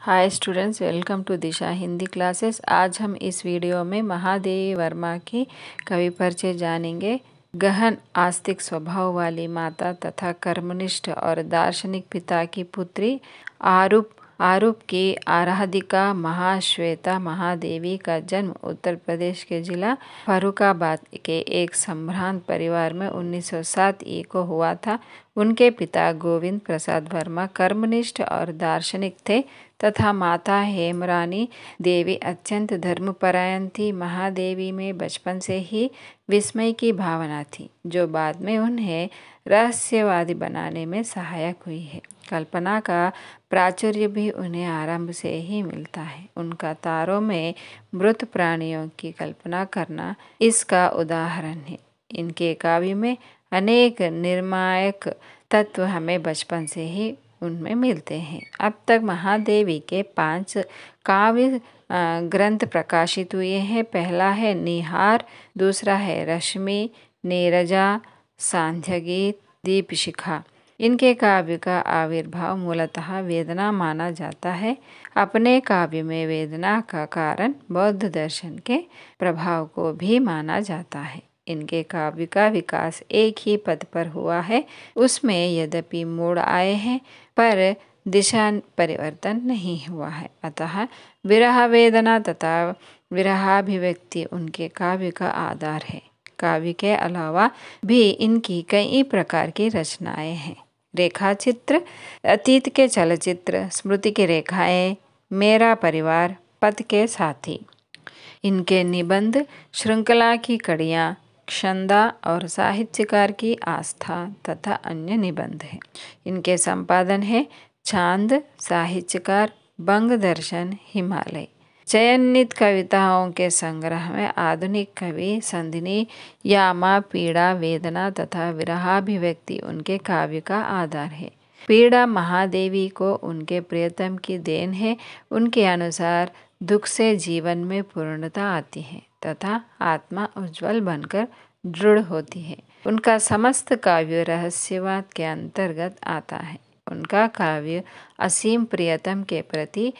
hi students welcome to Disha Hindi classes आज हम इस वीडियो में महादेव वर्मा की कवि परिचय जानेंगे गहन आस्तिक स्वभाव वाली माता तथा कर्मनिष्ठ और दार्शनिक पिता की पुत्री आरूप आरूप की आराधिका महाश्वेता महादेवी का जन्म उत्तर प्रदेश के जिला फरुखाबाद के एक संभ्रांत परिवार में 1907 ई को हुआ था उनके पिता गोविंद प्रसाद वर्मा कर्मनिष्ठ और दार्शनिक थे तथा माता हेमरानी देवी अत्यंत धर्मपरायण थी महादेवी में बचपन से ही विस्मय की भावना थी जो बाद में उन्हें रहस्यवादी बनाने में सहायक हुई है कल्पना का प्राचुर्य भी उन्हें आरंभ से ही मिलता है उनका तारों में मृत प्राणियों की कल्पना करना इसका उदाहरण है इनके काव्य में अनेक निर्मायक तत्व हमें बचपन से ही उनमें मिलते हैं अब तक महादेवी के पांच काव्य ग्रंथ प्रकाशित हुए हैं पहला है निहार दूसरा है रश्मि नीरजा सांध्य गीत दीपशिखा इनके काव्य का आविर्भाव मूलतः वेदना माना जाता है अपने काव्य में वेदना का कारण बौद्ध दर्शन के प्रभाव को भी माना जाता है इनके काव्य का विकास एक ही पद पर हुआ है उसमें यद्यपि मोड़ आए हैं पर दिशा परिवर्तन नहीं हुआ है अतः विरह वेदना तथा विरहाभिव्यक्ति उनके काव्य का आधार है काव्य के अलावा भी इनकी कई प्रकार की रचनाएं हैं रेखा चित्र अतीत के चलचित्र स्मृति की रेखाएं मेरा परिवार पथ के साथी इनके निबंध श्रृंखला की कड़ियाँ क्षंदा और साहित्यकार की आस्था तथा अन्य निबंध हैं इनके संपादन है छांद साहित्यकार बंग दर्शन हिमालय चयनित कविताओं के संग्रह में आधुनिक कवि संधिनी यामा पीड़ा वेदना तथा विरहाभिव्यक्ति उनके काव्य का आधार है पीड़ा महादेवी को उनके प्रियतम की देन है उनके अनुसार दुख से जीवन में पूर्णता आती है तथा आत्मा उज्जवल बनकर दृढ़ होती है उनका समस्त काव्य रहस्यवाद के अंतर्गत आता है उनका काव्य असीम प्रियतम के प्रति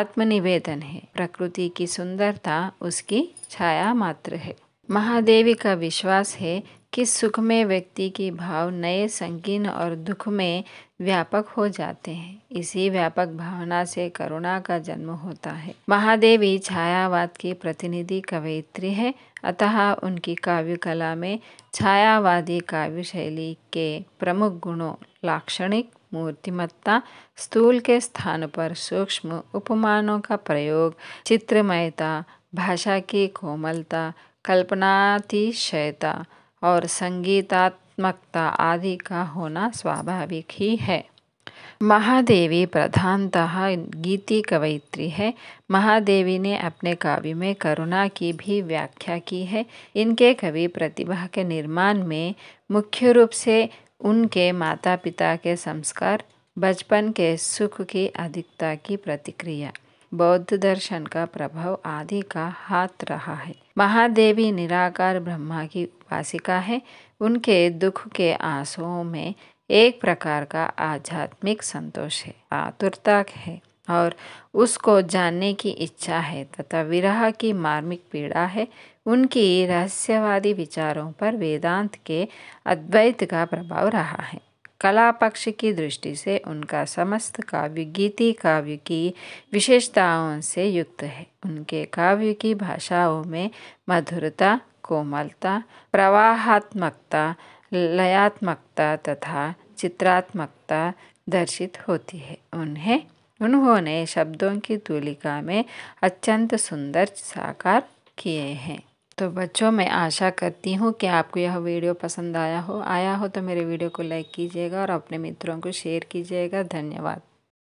आत्मनिवेदन है प्रकृति की सुंदरता उसकी छाया मात्र है महादेवी का विश्वास है कि सुख में व्यक्ति की भाव नए संकीर्ण और दुख में व्यापक हो जाते हैं इसी व्यापक भावना से करुणा का जन्म होता है महादेवी छायावाद की प्रतिनिधि कवयित्री है अतः उनकी काव्य कला में छायावादी काव्य शैली के प्रमुख गुणों लाक्षणिक मूर्तिमत्ता स्थूल के स्थान पर सूक्ष्म उपमानों का प्रयोग चित्रमयता भाषा की कोमलता कल्पनातिशयता और संगीतात्मकता आदि का होना स्वाभाविक ही है महादेवी प्रधानतः गीति कवयित्री है महादेवी ने अपने काव्य में करुणा की भी व्याख्या की है इनके कवि प्रतिभा के निर्माण में मुख्य रूप से उनके माता पिता के संस्कार बचपन के सुख की अधिकता की प्रतिक्रिया बौद्ध दर्शन का प्रभाव आदि का हाथ रहा है महादेवी निराकार ब्रह्मा की उपासिका है उनके दुख के आंसुओं में एक प्रकार का आध्यात्मिक संतोष है आतुरता है और उसको जानने की इच्छा है तथा विरह की मार्मिक पीड़ा है उनकी रहस्यवादी विचारों पर वेदांत के अद्वैत का प्रभाव रहा है कला पक्ष की दृष्टि से उनका समस्त काव्य गीति काव्य की विशेषताओं से युक्त है उनके काव्य की भाषाओं में मधुरता कोमलता प्रवाहात्मकता लयात्मकता तथा चित्रात्मकता दर्शित होती है उन्हें उन्होंने शब्दों की तुलिका में अत्यंत सुंदर साकार किए हैं तो बच्चों मैं आशा करती हूँ कि आपको यह वीडियो पसंद आया हो आया हो तो मेरे वीडियो को लाइक कीजिएगा और अपने मित्रों को शेयर कीजिएगा धन्यवाद